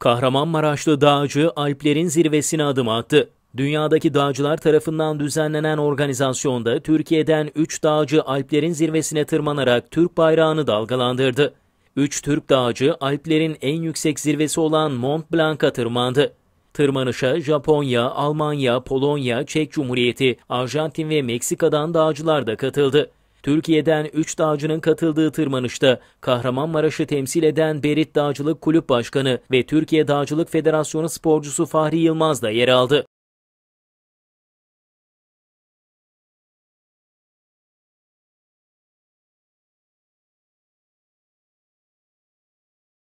Kahramanmaraşlı dağcı Alplerin zirvesine adım attı. Dünyadaki dağcılar tarafından düzenlenen organizasyonda Türkiye'den 3 dağcı Alplerin zirvesine tırmanarak Türk bayrağını dalgalandırdı. 3 Türk dağcı Alplerin en yüksek zirvesi olan Mont Blanc'a tırmandı. Tırmanışa Japonya, Almanya, Polonya, Çek Cumhuriyeti, Arjantin ve Meksika'dan dağcılar da katıldı. Türkiye'den 3 dağcının katıldığı tırmanışta Kahramanmaraş'ı temsil eden Berit Dağcılık Kulüp Başkanı ve Türkiye Dağcılık Federasyonu sporcusu Fahri Yılmaz da yer aldı.